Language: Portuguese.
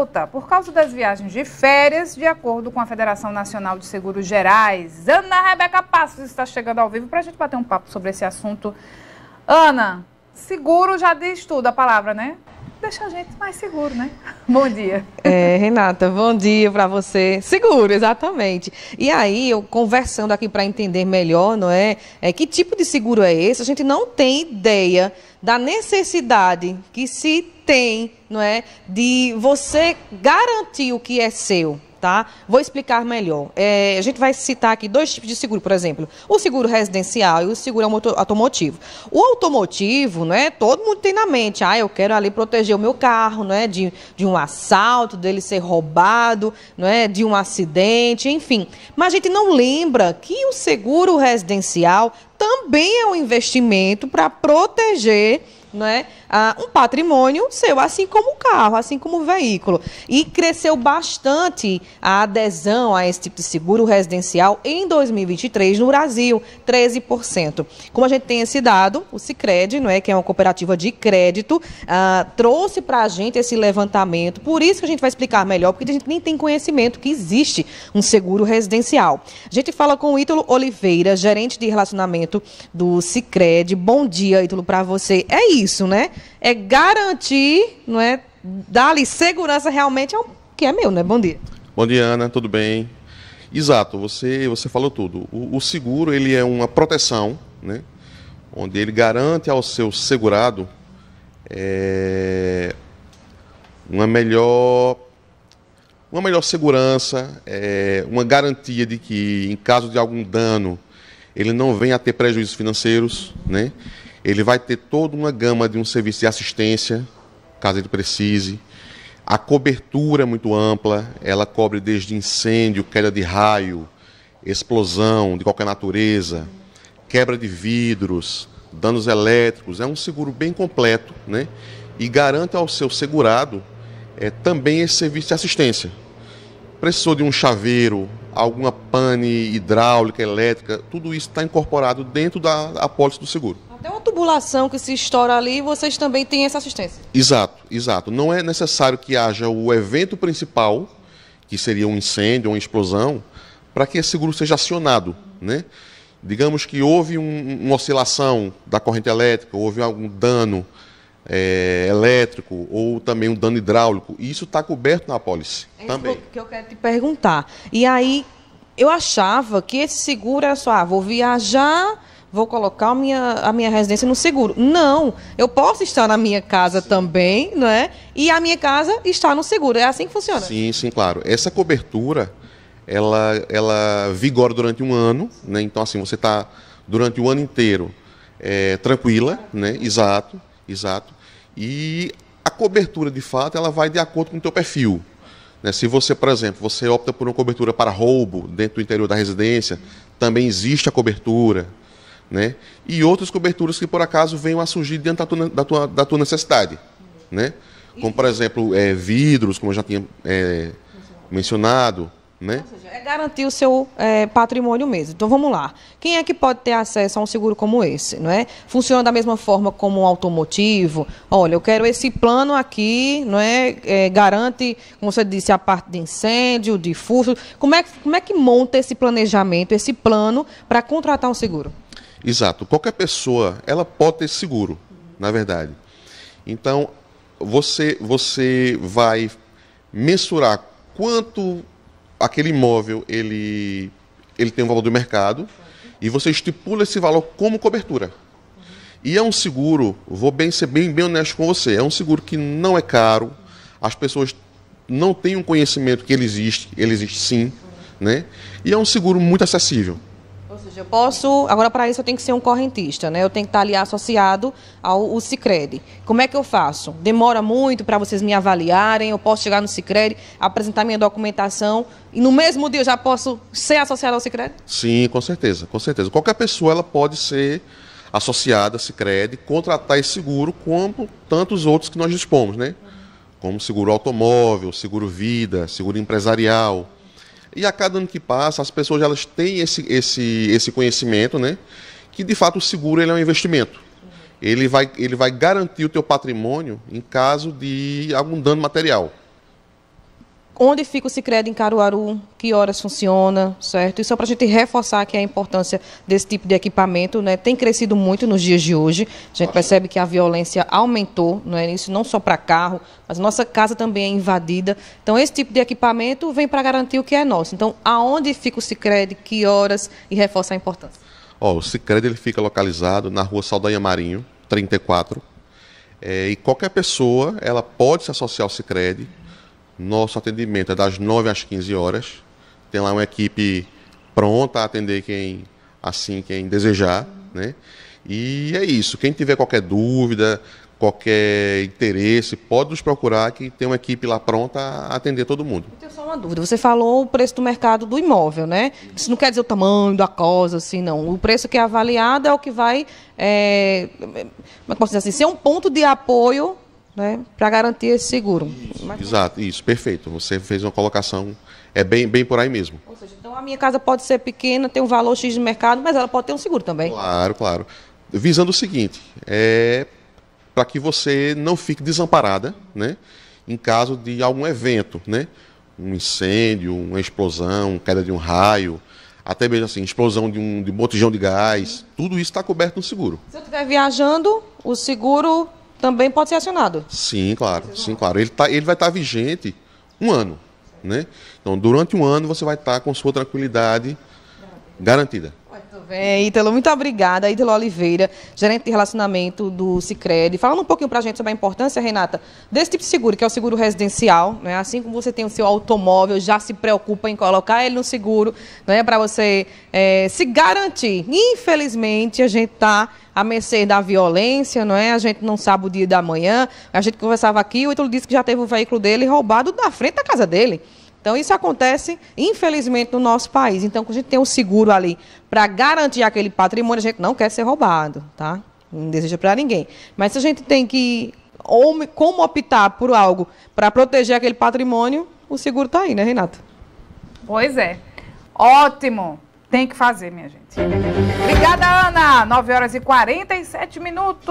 alta por causa das viagens de férias, de acordo com a Federação Nacional de Seguros Gerais. Ana Rebeca Passos está chegando ao vivo para a gente bater um papo sobre esse assunto. Ana, seguro já diz tudo a palavra, né? deixa a gente mais seguro, né? Bom dia. É, Renata, bom dia para você. Seguro, exatamente. E aí, eu conversando aqui para entender melhor, não é? é? Que tipo de seguro é esse? A gente não tem ideia da necessidade que se tem, não é? De você garantir o que é seu tá? Vou explicar melhor. É, a gente vai citar aqui dois tipos de seguro, por exemplo, o seguro residencial e o seguro automotivo. O automotivo, né, todo mundo tem na mente, ah, eu quero ali proteger o meu carro, né, de, de um assalto, dele ser roubado, né, de um acidente, enfim. Mas a gente não lembra que o seguro residencial também é um investimento para proteger né, um patrimônio seu, assim como o carro, assim como o veículo. E cresceu bastante a adesão a esse tipo de seguro residencial em 2023 no Brasil, 13%. Como a gente tem esse dado, o Cicred, não é, que é uma cooperativa de crédito, uh, trouxe para a gente esse levantamento. Por isso que a gente vai explicar melhor, porque a gente nem tem conhecimento que existe um seguro residencial. A gente fala com o Ítalo Oliveira, gerente de relacionamento do Cicred. Bom dia, Ítalo, para você. É isso isso, né? É garantir, não é? Dar-lhe segurança realmente ao que é meu, né? Bom dia. Bom dia, Ana, tudo bem? Exato, você, você falou tudo. O, o seguro, ele é uma proteção, né? Onde ele garante ao seu segurado é, uma melhor uma melhor segurança, é, uma garantia de que, em caso de algum dano, ele não venha a ter prejuízos financeiros, né? Ele vai ter toda uma gama de um serviço de assistência, caso ele precise. A cobertura é muito ampla, ela cobre desde incêndio, queda de raio, explosão de qualquer natureza, quebra de vidros, danos elétricos. É um seguro bem completo, né? E garante ao seu segurado é, também esse serviço de assistência. Precisou de um chaveiro, alguma pane hidráulica, elétrica, tudo isso está incorporado dentro da apólice do seguro. Até uma tubulação que se estoura ali, vocês também têm essa assistência. Exato, exato. Não é necessário que haja o evento principal, que seria um incêndio, uma explosão, para que esse seguro seja acionado, né? Digamos que houve um, uma oscilação da corrente elétrica, houve algum dano é, elétrico ou também um dano hidráulico. E isso está coberto na apólice é também. O que eu quero te perguntar. E aí, eu achava que esse seguro era só, ah, vou viajar vou colocar a minha, a minha residência no seguro. Não, eu posso estar na minha casa sim. também, não é? E a minha casa está no seguro. É assim que funciona? Sim, sim, claro. Essa cobertura, ela, ela vigora durante um ano, né? Então, assim, você está durante o ano inteiro é, tranquila, né? Exato, exato. E a cobertura, de fato, ela vai de acordo com o teu perfil. Né? Se você, por exemplo, você opta por uma cobertura para roubo dentro do interior da residência, também existe a cobertura, né? E outras coberturas que por acaso venham a surgir diante da tua, da tua, da tua necessidade, né? Como por exemplo é, vidros, como eu já tinha é, mencionado, né? Ou seja, é garantir o seu é, patrimônio mesmo. Então vamos lá. Quem é que pode ter acesso a um seguro como esse? Não é? Funciona da mesma forma como um automotivo? Olha, eu quero esse plano aqui, não é? é garante, como você disse, a parte de incêndio, de furto. Como é, como é que monta esse planejamento, esse plano para contratar um seguro? Exato. Qualquer pessoa, ela pode ter seguro, na verdade. Então, você, você vai mensurar quanto aquele imóvel ele, ele tem o um valor do mercado e você estipula esse valor como cobertura. E é um seguro, vou bem ser bem, bem honesto com você, é um seguro que não é caro, as pessoas não têm um conhecimento que ele existe, ele existe sim, né? E é um seguro muito acessível seja, eu posso. Agora, para isso, eu tenho que ser um correntista, né? Eu tenho que estar tá ali associado ao, ao Cicred. Como é que eu faço? Demora muito para vocês me avaliarem? Eu posso chegar no Cicred, apresentar minha documentação e no mesmo dia eu já posso ser associado ao Cicred? Sim, com certeza, com certeza. Qualquer pessoa ela pode ser associada ao Cicred, contratar esse seguro como tantos outros que nós dispomos, né? Como seguro automóvel, seguro vida, seguro empresarial e a cada ano que passa, as pessoas elas têm esse, esse, esse conhecimento, né? Que de fato o seguro ele é um investimento. Ele vai, ele vai garantir o teu patrimônio em caso de algum dano material onde fica o Sicredi em Caruaru, que horas funciona, certo? E só para a gente reforçar aqui a importância desse tipo de equipamento, né? Tem crescido muito nos dias de hoje. A gente percebe que a violência aumentou, não é isso não só para carro, mas nossa casa também é invadida. Então esse tipo de equipamento vem para garantir o que é nosso. Então aonde fica o Sicredi, que horas e reforça a importância. oh, o Sicredi ele fica localizado na Rua Saldanha Marinho, 34. É, e qualquer pessoa ela pode se associar ao Sicredi nosso atendimento é das 9 às 15 horas. Tem lá uma equipe pronta a atender quem assim quem desejar, né? E é isso. Quem tiver qualquer dúvida, qualquer interesse, pode nos procurar que tem uma equipe lá pronta a atender todo mundo. Eu tenho só uma dúvida. Você falou o preço do mercado do imóvel, né? Isso não quer dizer o tamanho da coisa, assim, não. O preço que é avaliado é o que vai, é, como é que posso dizer assim, ser um ponto de apoio né, para garantir esse seguro. Isso, exato, isso, perfeito. Você fez uma colocação, é bem, bem por aí mesmo. Ou seja, então a minha casa pode ser pequena, tem um valor X de mercado, mas ela pode ter um seguro também. Claro, claro. Visando o seguinte, é para que você não fique desamparada, né, em caso de algum evento, né, um incêndio, uma explosão, queda de um raio, até mesmo assim, explosão de um de botijão de gás, tudo isso está coberto no seguro. Se eu estiver viajando, o seguro também pode ser acionado. Sim, claro. Sim, claro. Ele, tá, ele vai estar tá vigente um ano. Né? Então, durante um ano, você vai estar tá com sua tranquilidade garantida bem, é, Ítalo, muito obrigada. Ítalo Oliveira, gerente de relacionamento do Cicred. Falando um pouquinho para a gente sobre a importância, Renata, desse tipo de seguro, que é o seguro residencial, né? assim como você tem o seu automóvel, já se preocupa em colocar ele no seguro, né? para você é, se garantir. Infelizmente, a gente está à mercê da violência, não é? A gente não sabe o dia da manhã. A gente conversava aqui, o Ítalo disse que já teve o veículo dele roubado da frente da casa dele. Então, isso acontece, infelizmente, no nosso país. Então, quando a gente tem um seguro ali para garantir aquele patrimônio, a gente não quer ser roubado, tá? Não deseja para ninguém. Mas se a gente tem que. Ou, como optar por algo para proteger aquele patrimônio, o seguro está aí, né, Renata? Pois é. Ótimo! Tem que fazer, minha gente. Obrigada, Ana! 9 horas e 47 minutos.